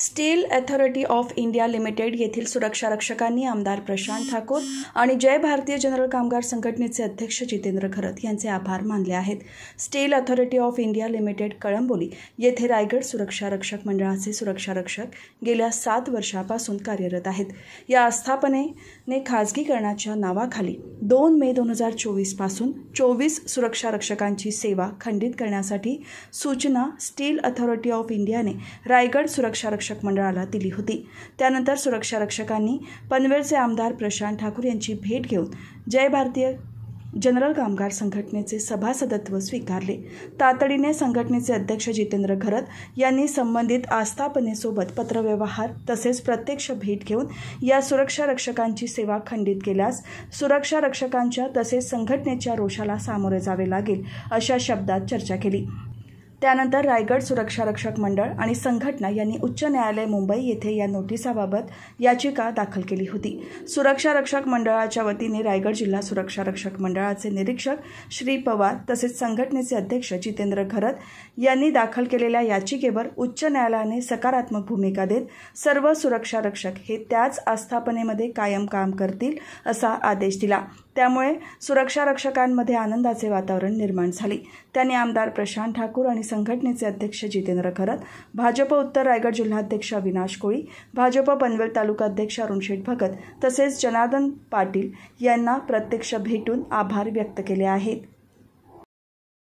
steel Authority of India Limited येथील सुरक्षा रक्षकांनी आमदार प्रशांत ठाकूर आणि जय भारतीय जनरल कामगार संघटनेचे अध्यक्ष जितेंद्र खरत यांचे आभार मानले आहेत Steel Authority of India Limited Kalamboli येथे रायगड सुरक्षा रक्षक मंडळाचे सुरक्षा रक्षक गेल्या सात वर्षापासून कार्यरत आहेत या आस्थापनेने खाजगीकरणाच्या नावाखाली दोन मे दोन हजार चोवीसपासून चोवीस सुरक्षा रक्षकांची सेवा खंडित करण्यासाठी सूचना स्टील अथॉरिटी ऑफ इंडियाने रायगड सुरक्षा रक्षक मंडळाला दिली होती त्यानंतर सुरक्षा रक्षकांनी पनवेलचे आमदार प्रशांत ठाकूर यांची भेट घेऊन जय भारतीय जनरल कामगार संघटनेचे सभासदत्व स्वीकारले तातडीने संघटनेचे अध्यक्ष जितेंद्र घरत यांनी संबंधित आस्थापनेसोबत पत्रव्यवहार तसेच प्रत्यक्ष भेट घेऊन या सुरक्षा रक्षकांची सेवा खंडित केल्यास सुरक्षा रक्षकांच्या तसेच संघटनेच्या रोषाला सामोरे जावे लागेल अशा शब्दात चर्चा केली त्यानंतर रायगड सुरक्षा रक्षक मंडळ आणि संघटना यांनी उच्च न्यायालय मुंबई येथे या नोटिसाबाबत याचिका दाखल केली होती सुरक्षा रक्षक मंडळाच्या वतीने रायगड जिल्हा सुरक्षा रक्षक मंडळाचे निरीक्षक श्री पवार तसेच संघटनेचे अध्यक्ष जितेंद्र घरत यांनी दाखल केलेल्या याचिकेवर उच्च न्यायालयाने सकारात्मक भूमिका देत सर्व सुरक्षा रक्षक हे त्याच आस्थापनेमध्ये कायम काम करतील असा आदेश दिला त्यामुळे सुरक्षा रक्षकांमध्ये आनंदाचे वातावरण निर्माण झाले त्यांनी आमदार प्रशांत ठाकूर आणि संघटनेचे अध्यक्ष जितेंद्र खरत भाजप उत्तर रायगड जिल्हाध्यक्ष अविनाश कोळी भाजप पनवेल अध्यक्ष अरुण शेठ भगत तसेच जनार्दन पाटील यांना प्रत्यक्ष भेटून आभार व्यक्त केले आहेत